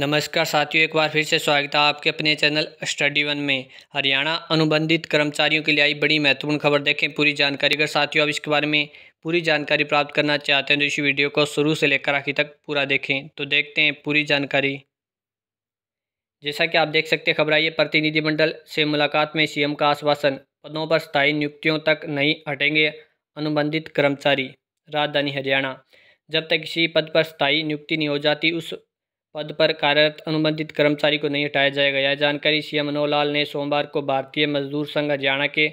नमस्कार साथियों एक बार फिर से स्वागत है आपके अपने चैनल स्टडी वन में हरियाणा अनुबंधित कर्मचारियों के लिए आई बड़ी महत्वपूर्ण खबर देखें पूरी जानकारी अगर साथियों आप इसके बारे में पूरी जानकारी प्राप्त करना चाहते हैं तो इस वीडियो को शुरू से लेकर आखिर तक पूरा देखें तो देखते हैं पूरी जानकारी जैसा कि आप देख सकते हैं खबर आई है प्रतिनिधिमंडल से मुलाकात में सी का आश्वासन पदों पर स्थायी नियुक्तियों तक नहीं हटेंगे अनुबंधित कर्मचारी राजधानी हरियाणा जब तक किसी पद पर स्थायी नियुक्ति नहीं हो जाती उस पद पर कार्यरत अनुबंधित कर्मचारी को नहीं हटाया जाएगा यह जानकारी सीएम मनोहर ने सोमवार को भारतीय मजदूर संघ हरियाणा के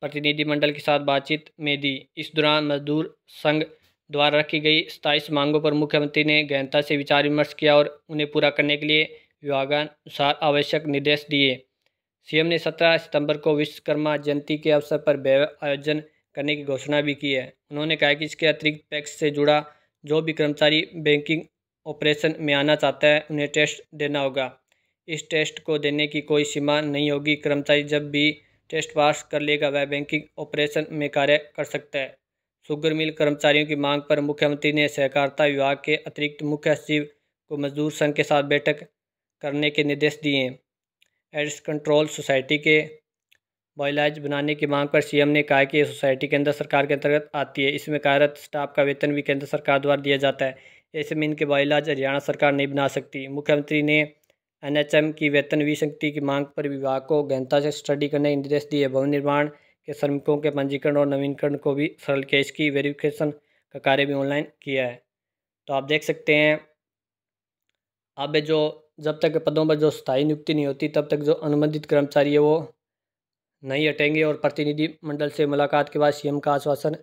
प्रतिनिधिमंडल के साथ बातचीत में दी इस दौरान मजदूर संघ द्वारा रखी गई सताईस मांगों पर मुख्यमंत्री ने गहनता से विचार विमर्श किया और उन्हें पूरा करने के लिए विभागानुसार आवश्यक निर्देश दिए सीएम ने 17 सितंबर को विश्वकर्मा जयंती के अवसर पर आयोजन करने की घोषणा भी की है उन्होंने कहा कि इसके अतिरिक्त पैक्स से जुड़ा जो भी कर्मचारी बैंकिंग ऑपरेशन में आना चाहता है उन्हें टेस्ट देना होगा इस टेस्ट को देने की कोई सीमा नहीं होगी कर्मचारी जब भी टेस्ट पास कर लेगा वह बैंकिंग ऑपरेशन में कार्य कर सकता है शुगर मिल कर्मचारियों की मांग पर मुख्यमंत्री ने सहकारिता विभाग के अतिरिक्त मुख्य सचिव को मजदूर संघ के साथ बैठक करने के निर्देश दिए हैं एड्स कंट्रोल सोसाइटी के बॉयलाइज बनाने की मांग पर सीएम ने कहा कि ये सोसाइटी केंद्र सरकार के अंतर्गत आती है इसमें कार्यरत स्टाफ का वेतन भी केंद्र सरकार द्वारा दिया जाता है ऐसे में इनके बॉयलाज हरियाणा सरकार नहीं बना सकती मुख्यमंत्री ने एनएचएम की वेतन विसंगति की मांग पर विभाग को गहनता से स्टडी करने के निर्देश दिए भवन निर्माण के श्रमिकों के पंजीकरण और नवीनीकरण को भी सरल के इसकी वेरिफिकेशन का कार्य भी ऑनलाइन किया है तो आप देख सकते हैं अब जो जब तक पदों पर जो स्थायी नियुक्ति नहीं होती तब तक जो अनुबंधित कर्मचारी है वो नहीं हटेंगे और प्रतिनिधिमंडल से मुलाकात के बाद सीएम का आश्वासन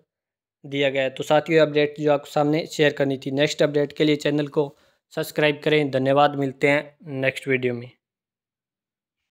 दिया गया तो तो साथियों अपडेट जो आपको सामने शेयर करनी थी नेक्स्ट अपडेट के लिए चैनल को सब्सक्राइब करें धन्यवाद मिलते हैं नेक्स्ट वीडियो में